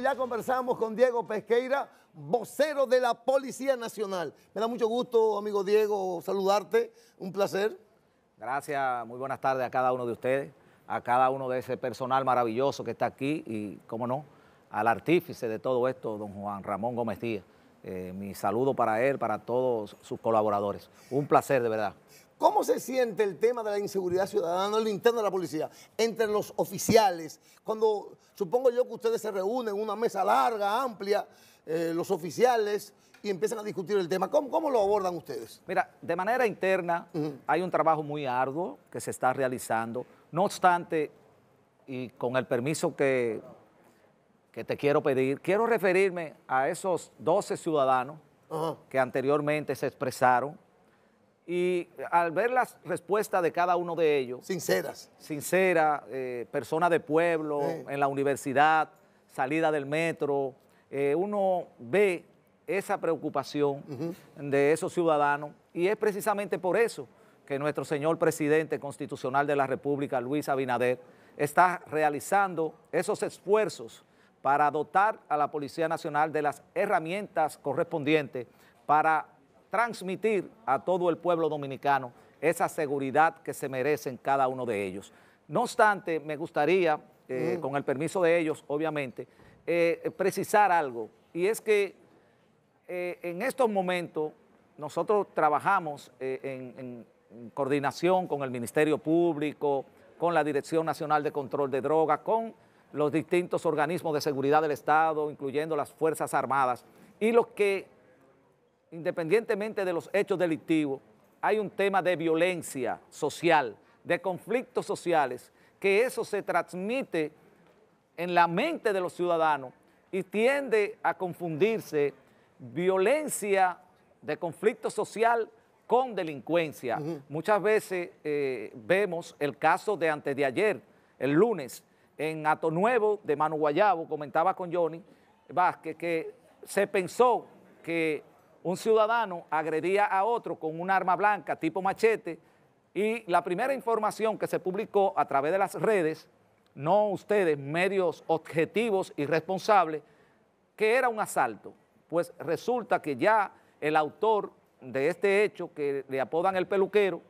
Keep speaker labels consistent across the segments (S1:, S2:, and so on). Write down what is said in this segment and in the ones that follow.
S1: Pues ya conversamos con Diego Pesqueira, vocero de la Policía Nacional. Me da mucho gusto, amigo Diego, saludarte. Un placer.
S2: Gracias, muy buenas tardes a cada uno de ustedes, a cada uno de ese personal maravilloso que está aquí y, como no, al artífice de todo esto, don Juan Ramón Gómez Díaz. Eh, mi saludo para él, para todos sus colaboradores. Un placer, de verdad.
S1: ¿Cómo se siente el tema de la inseguridad ciudadana en lo interno de la policía? Entre los oficiales, cuando supongo yo que ustedes se reúnen en una mesa larga, amplia, eh, los oficiales y empiezan a discutir el tema. ¿Cómo, lo abordan ustedes?
S2: Mira, de manera interna hay un trabajo muy arduo que se está realizando. No obstante, y con el permiso que, que te quiero pedir, quiero referirme a esos 12 ciudadanos que anteriormente se expresaron y al ver las respuestas de cada uno de ellos. Sinceras. Sincera, eh, de pueblo, en la universidad, salida del metro, eh, uno ve esa preocupación de esos ciudadanos y es precisamente por eso que nuestro señor presidente constitucional de la República, Luis Abinader, está realizando esos esfuerzos para dotar a la Policía Nacional de las herramientas correspondientes para transmitir a todo el pueblo dominicano esa seguridad que se merecen cada uno de ellos. No obstante, me gustaría, eh, mm. con el permiso de ellos, obviamente, eh, precisar algo, y es que eh, en estos momentos nosotros trabajamos en, en coordinación con el Ministerio Público, con la Dirección Nacional de Control de Drogas, con los distintos organismos de seguridad del Estado, incluyendo las Fuerzas Armadas, y los que independientemente de los hechos delictivos, hay un tema de violencia social, de conflictos sociales, que eso se transmite en la mente de los ciudadanos y tiende a confundirse violencia de conflicto social con delincuencia. Muchas veces eh, vemos el caso de antes de ayer, el lunes, en Ato Nuevo de Mano Guayabo, comentaba con Johnny Vázquez, que se pensó que un ciudadano agredía a otro con un arma blanca tipo machete y la primera información que se publicó a través de las redes, no ustedes, medios objetivos y responsables, que era un asalto. Pues resulta que ya el autor de este hecho, que le apodan el peluquero,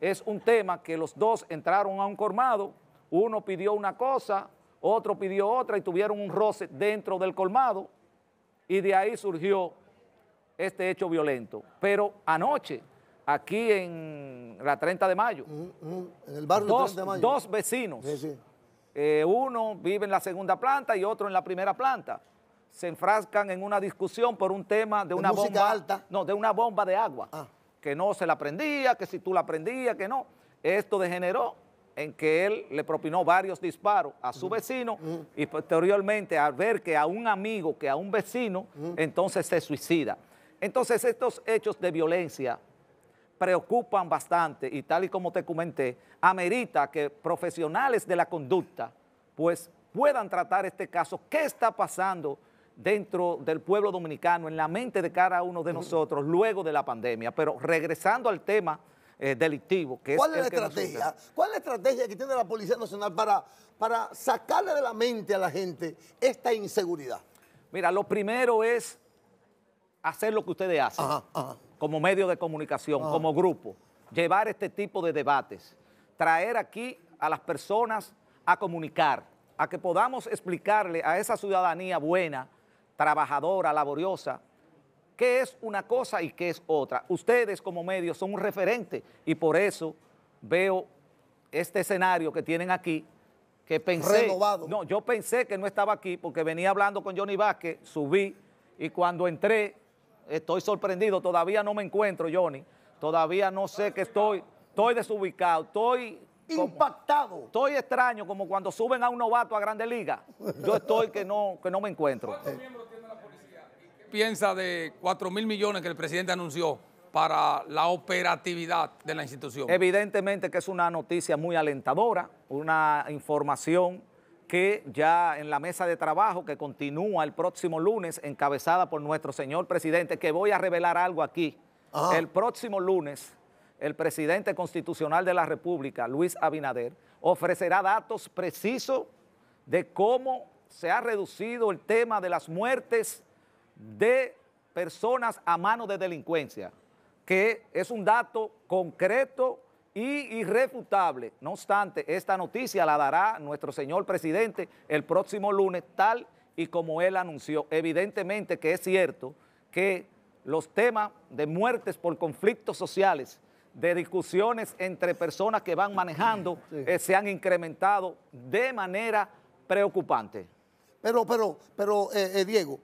S2: es un tema que los dos entraron a un colmado, uno pidió una cosa, otro pidió otra y tuvieron un roce dentro del colmado y de ahí surgió este hecho violento. Pero anoche, aquí en la 30 de mayo, en el barrio dos, 30 de mayo. dos vecinos, eh, uno vive en la segunda planta y otro en la primera planta, se enfrascan en una discusión por un tema de, una bomba alta. No, de una bomba de agua, ah. que no se la prendía, que si tú la prendías, que no. Esto degeneró en que él le propinó varios disparos a su vecino y posteriormente al ver que a un amigo, que a un vecino, entonces se suicida. Entonces estos hechos de violencia preocupan bastante y tal y como te comenté, amerita que profesionales de la conducta pues puedan tratar este caso, qué está pasando dentro del pueblo dominicano, en la mente de cada uno de nosotros luego de la pandemia. Pero regresando al tema eh, delictivo, que ¿Cuál es, la estrategia?
S1: ¿Cuál es la estrategia que tiene la Policía Nacional para, para sacarle de la mente a la gente esta inseguridad? Mira, lo primero es
S2: hacer lo que ustedes hacen como medio de comunicación, como grupo, llevar este tipo de debates, traer aquí a las personas a comunicar, a que podamos explicarle a esa ciudadanía buena, trabajadora, laboriosa, qué es una cosa y qué es otra. Ustedes como medio son un referente y por eso veo este escenario que tienen aquí, que pensé... Renovado. No, yo pensé que no estaba aquí porque venía hablando con Johnny Vázquez, subí y cuando entré Estoy sorprendido, todavía no me encuentro, Johnny. Todavía no sé que estoy. Estoy desubicado, estoy impactado. estoy extraño, como cuando suben a un novato a Grande Liga. Yo estoy que no, que no me encuentro. qué
S1: piensa de 4 mil millones que el presidente anunció para la operatividad de la institución?
S2: Evidentemente que es una noticia muy alentadora, una información que ya en la mesa de trabajo que continúa el próximo lunes, encabezada por nuestro señor presidente, que voy a revelar algo aquí. Ah. El próximo lunes, el presidente constitucional de la República, Luis Abinader, ofrecerá datos precisos de cómo se ha reducido el tema de las muertes de personas a mano de delincuencia, que es un dato concreto y irrefutable. No obstante, esta noticia la dará nuestro señor presidente el próximo lunes, tal y como él anunció. Evidentemente que es cierto que los temas de muertes por conflictos sociales, de discusiones entre personas que van manejando, eh, se han incrementado de manera preocupante. Pero, pero, pero, eh, eh, Diego,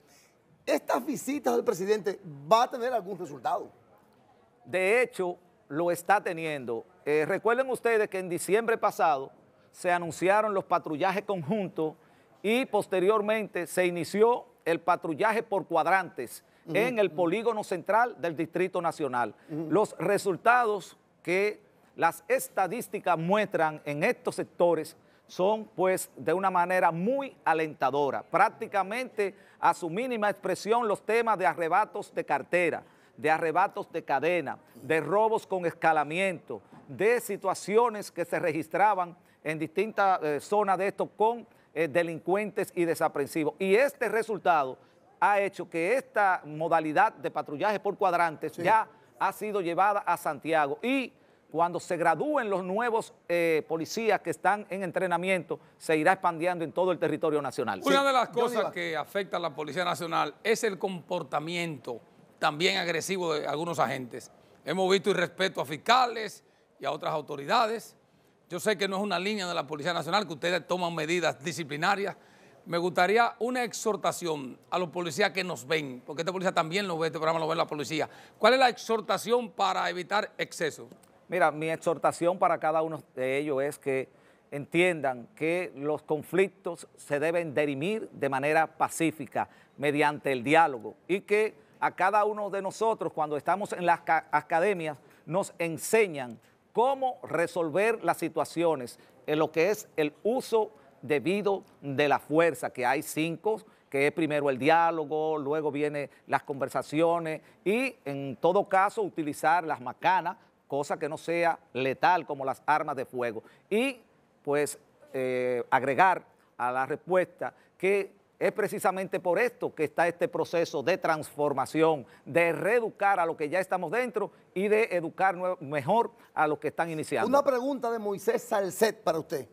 S2: ¿estas visitas del presidente va a tener algún resultado? De hecho, lo está teniendo. Eh, recuerden ustedes que en diciembre pasado se anunciaron los patrullajes conjuntos y posteriormente se inició el patrullaje por cuadrantes en el polígono central del Distrito Nacional. Los resultados que las estadísticas muestran en estos sectores son pues de una manera muy alentadora. Prácticamente a su mínima expresión los temas de arrebatos de cartera, de arrebatos de cadena, de robos con escalamiento, de situaciones que se registraban en distintas eh, zonas de esto con eh, delincuentes y desaprensivos. Y este resultado ha hecho que esta modalidad de patrullaje por cuadrantes ya ha sido llevada a Santiago y cuando se gradúen los nuevos eh, policías que están en entrenamiento, se irá expandiendo en todo el territorio nacional. Una de las cosas
S1: que afecta a la Policía Nacional es el comportamiento también agresivo de algunos agentes. Hemos visto irrespeto a fiscales y a otras autoridades. Yo sé que no es una línea de la Policía Nacional, que ustedes toman medidas disciplinarias. Me gustaría una exhortación a los policías que nos ven, porque esta policía también lo ve, este programa lo ve la policía. ¿Cuál es la exhortación para evitar excesos?
S2: Mira, mi exhortación para cada uno de ellos es que entiendan que los conflictos se deben derimir de manera pacífica, mediante el diálogo, y que a cada uno de nosotros cuando estamos en las academias, nos enseñan cómo resolver las situaciones en lo que es el uso debido de la fuerza, que hay cinco, que es primero el diálogo, luego vienen las conversaciones y en todo caso utilizar las macanas, cosa que no sea letal como las armas de fuego. Y pues eh, agregar a la respuesta que es precisamente por esto que está este proceso de transformación, de reeducar a los que ya estamos dentro y de educar mejor a los que están iniciando.
S1: Una pregunta de Moisés Salced para usted.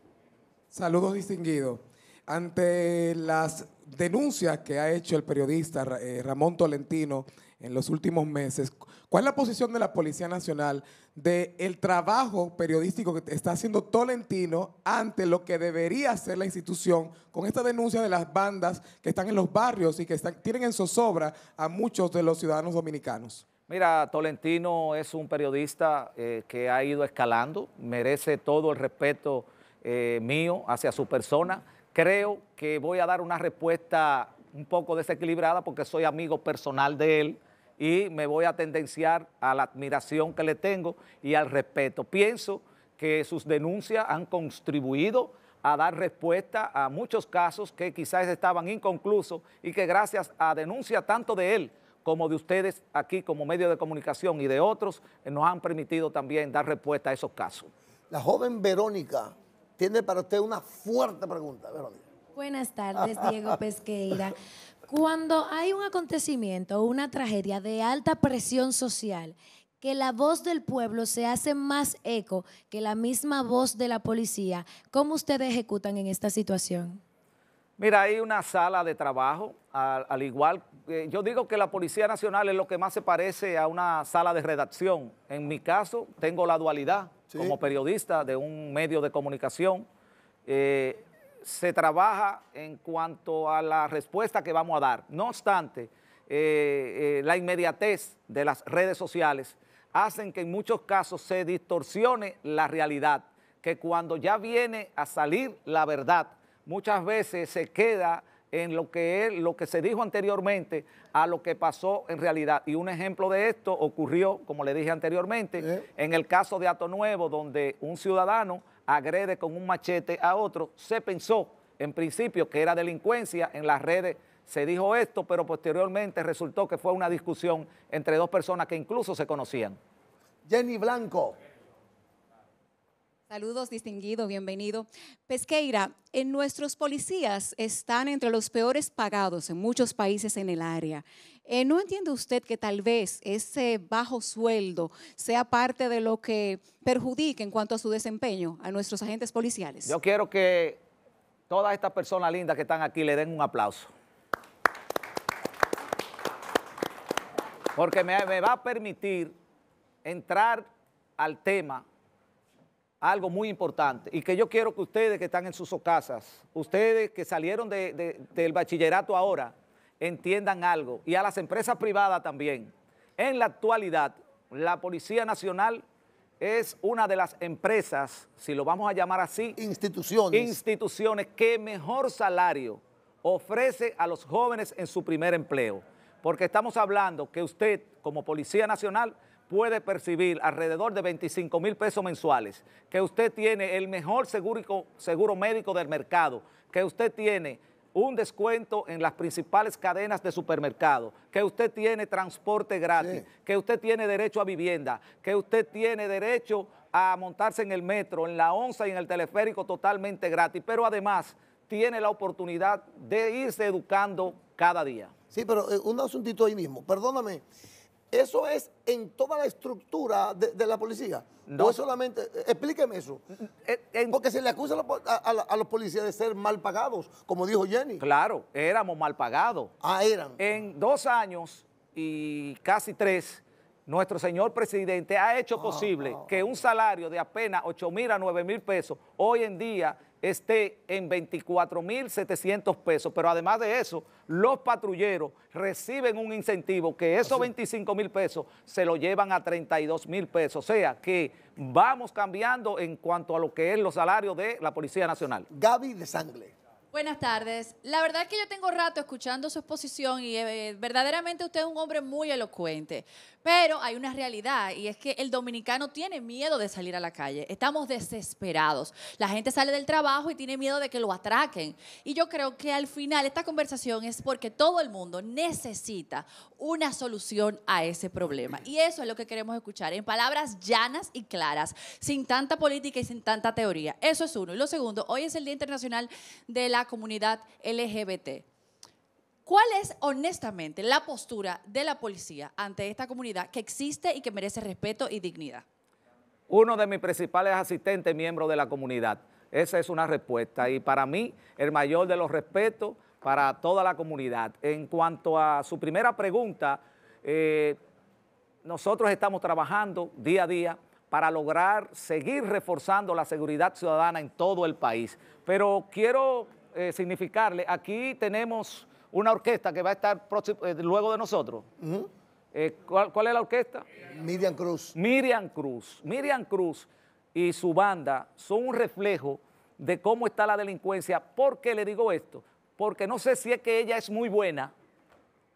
S1: Saludos distinguidos. Ante las denuncias que ha hecho el periodista eh, Ramón Tolentino en los últimos meses. ¿Cuál es la posición de la Policía Nacional del el trabajo periodístico que está haciendo Tolentino ante lo que debería hacer la institución con esta denuncia de las bandas que están en los barrios y que están, tienen en zozobra a muchos de los ciudadanos dominicanos?
S2: Mira, Tolentino es un periodista eh, que ha ido escalando, merece todo el respeto eh, mío hacia su persona. Creo que voy a dar una respuesta un poco desequilibrada porque soy amigo personal de él, y me voy a tendenciar a la admiración que le tengo y al respeto. Pienso que sus denuncias han contribuido a dar respuesta a muchos casos que quizás estaban inconclusos y que gracias a denuncias tanto de él como de ustedes aquí como medio de comunicación y de otros, nos han permitido también dar respuesta a esos casos.
S1: La joven Verónica tiene para usted una fuerte pregunta, Verónica. Buenas tardes, Diego Pesqueira. Cuando hay un acontecimiento o una tragedia de alta presión social, que la voz del pueblo se hace más eco que la misma voz de la policía, ¿cómo ustedes ejecutan en esta situación?
S2: Mira, hay una sala de trabajo, al, igual, yo digo que la Policía Nacional es lo que más se parece a una sala de redacción. En mi caso, tengo la dualidad como periodista de un medio de comunicación. Eh, se trabaja en cuanto a la respuesta que vamos a dar. No obstante, eh, eh, la inmediatez de las redes sociales hacen que en muchos casos se distorsione la realidad, que cuando ya viene a salir la verdad, muchas veces se queda en lo que, es, lo que se dijo anteriormente a lo que pasó en realidad. Y un ejemplo de esto ocurrió, como le dije anteriormente, en el caso de Ato Nuevo, donde un ciudadano agrede con un machete a otro. Se pensó en principio que era delincuencia, en las redes se dijo esto, pero posteriormente resultó que fue una discusión entre dos personas que incluso se conocían.
S1: Jenny Blanco.
S2: Saludos, distinguidos, bienvenido. Pesqueira, en nuestros policías están entre los peores pagados en muchos países en el área. Eh, ¿No entiende usted que tal vez ese bajo sueldo sea parte de lo que perjudique en cuanto a su desempeño a nuestros agentes policiales? Yo quiero que todas estas personas lindas que están aquí le den un aplauso. Porque me va a permitir entrar al tema algo muy importante y que yo quiero que ustedes que están en sus casas, ustedes que salieron del bachillerato ahora, entiendan algo y a las empresas privadas también. En la actualidad, la Policía Nacional es una de las empresas, si lo vamos a llamar así, instituciones, instituciones que mejor salario ofrece a los jóvenes en su primer empleo. Porque estamos hablando que usted, como Policía Nacional, puede percibir alrededor de 25 mil pesos mensuales, que usted tiene el mejor seguro, médico del mercado, que usted tiene un descuento en las principales cadenas de supermercado, que usted tiene transporte gratis, que usted tiene derecho a vivienda, que usted tiene derecho a montarse en el metro, en la onza y en el teleférico totalmente gratis, pero además tiene la oportunidad de irse educando cada
S1: día. Sí, pero eh, un asuntito ahí mismo, perdóname. ¿Eso es en toda la estructura de, la policía? No. es solamente.? Eh, explíqueme eso. Mm, eh, Porque se le acusa a, a, los policías de ser mal pagados, como dijo Jenny.
S2: Claro, éramos mal pagados. Ah, eran. En dos años y casi tres, nuestro señor presidente ha hecho oh, posible oh, que oh. un salario de apenas 8 mil a 9 mil pesos hoy en día esté en 24 mil 700 pesos. Pero además de eso, los patrulleros reciben un incentivo que esos 25 mil pesos se lo llevan a 32 mil pesos. O sea que vamos cambiando en cuanto a lo que es los salarios de la
S1: Policía Nacional. Gaby de Sangle.
S2: Buenas tardes. La verdad es que yo tengo rato escuchando su exposición y eh, verdaderamente usted es un hombre muy elocuente. Pero hay una realidad y es que el dominicano tiene miedo de salir a la calle. Estamos desesperados. La gente sale del trabajo y tiene miedo de que lo atraquen. Y yo creo que al final esta conversación es porque todo el mundo necesita una solución a ese problema. Y eso es lo que queremos escuchar en palabras llanas y claras, sin tanta política y sin tanta teoría. Eso es uno. Y lo segundo, hoy es el Día Internacional de la comunidad LGBT. ¿Cuál es honestamente la postura de la policía ante esta comunidad que existe y que merece respeto y dignidad? Uno de mis principales asistentes, miembro de la comunidad. Esa es una respuesta y para mí el mayor de los respetos para toda la comunidad. En cuanto a su primera pregunta, eh, nosotros estamos trabajando día a día para lograr seguir reforzando la seguridad ciudadana en todo el país. Pero quiero eh, significarle, aquí tenemos una orquesta que va a estar eh, luego de nosotros. Eh, ¿cuál, ¿Cuál es la orquesta? Miriam Cruz. Miriam Cruz. Miriam Cruz y su banda son un reflejo de cómo está la delincuencia. ¿Por qué le digo esto? Porque no sé si es que ella es muy buena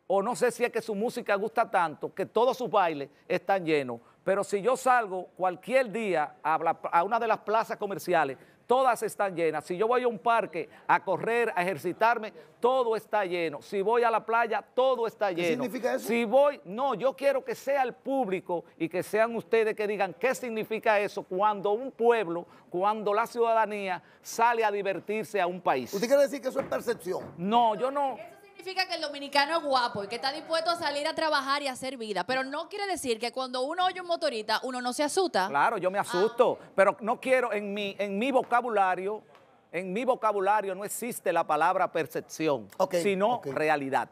S2: o no sé si es que su música gusta tanto que todos sus bailes están llenos. Pero si yo salgo cualquier día a una de las plazas comerciales todas están llenas. Si yo voy a un parque a correr, a ejercitarme, todo está lleno. Si voy a la playa, todo está lleno. ¿Qué significa eso? Si voy, no, yo quiero que sea el público y que sean ustedes que digan qué significa eso cuando un pueblo, cuando la ciudadanía sale a divertirse a un país. ¿Usted quiere decir que eso es percepción? No, yo no significa que el dominicano es guapo y que está dispuesto a salir a trabajar y a hacer vida, pero no quiere decir que cuando uno oye un motorista, uno no se asusta. Claro, yo me ah. asusto, pero no quiero en mi, en mi vocabulario, en mi vocabulario no existe la palabra percepción, sino realidad.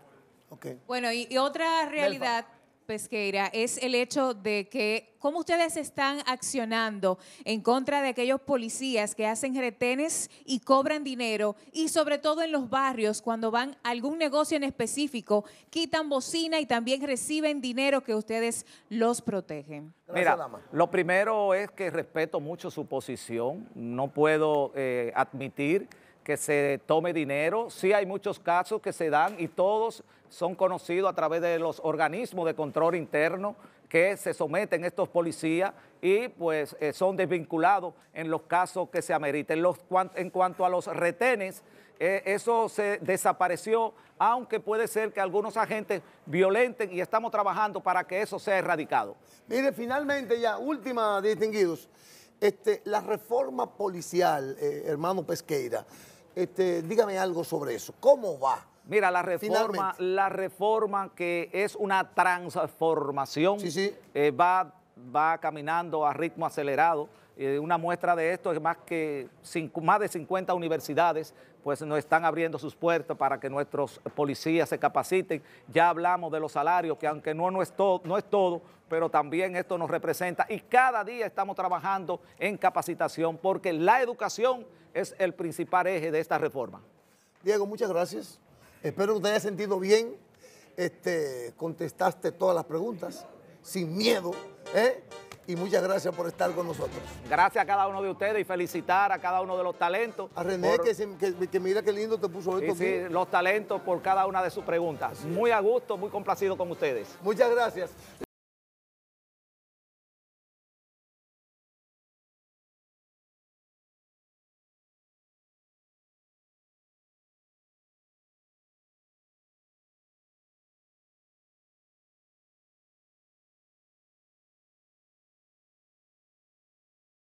S2: Bueno, y, otra realidad... Pesqueira es el hecho de que cómo ustedes están accionando en contra de aquellos policías que hacen retenes y cobran dinero y sobre todo en los barrios cuando van a algún negocio en específico, quitan bocina y también reciben dinero que ustedes los protegen. Mira, lo primero es que respeto mucho su posición, no puedo eh, admitir que se tome dinero. Sí hay muchos casos que se dan y todos son conocidos a través de los organismos de control interno que se someten estos policías y pues eh, son desvinculados en los casos que se ameriten. Los, en cuanto a los retenes, eh, eso se desapareció, aunque puede ser
S1: que algunos agentes violenten y estamos trabajando para que eso sea erradicado. Mire, finalmente ya, última, distinguidos, este, la reforma policial, eh, hermano Pesqueira, este, dígame algo sobre eso, ¿cómo va? Mira, la reforma,
S2: la reforma que es una transformación eh, va, va caminando a ritmo acelerado. Eh, una muestra de esto es más que más de 50 universidades pues nos están abriendo sus puertas para que nuestros policías se capaciten. Ya hablamos de los salarios, que aunque no, no, es, todo, no es todo, pero también esto nos representa. Y cada día estamos trabajando en capacitación porque la educación es el principal eje de esta reforma.
S1: Diego, muchas gracias. Espero que te haya sentido bien. Este, contestaste todas las preguntas sin miedo. ¿eh? Y muchas gracias por estar con nosotros.
S2: Gracias a cada uno de ustedes y felicitar a cada uno de los talentos.
S1: A René, que, que, mira qué lindo te puso esto. Sí,
S2: los talentos por cada una de sus preguntas. Muy a gusto, muy complacido con ustedes. Muchas gracias.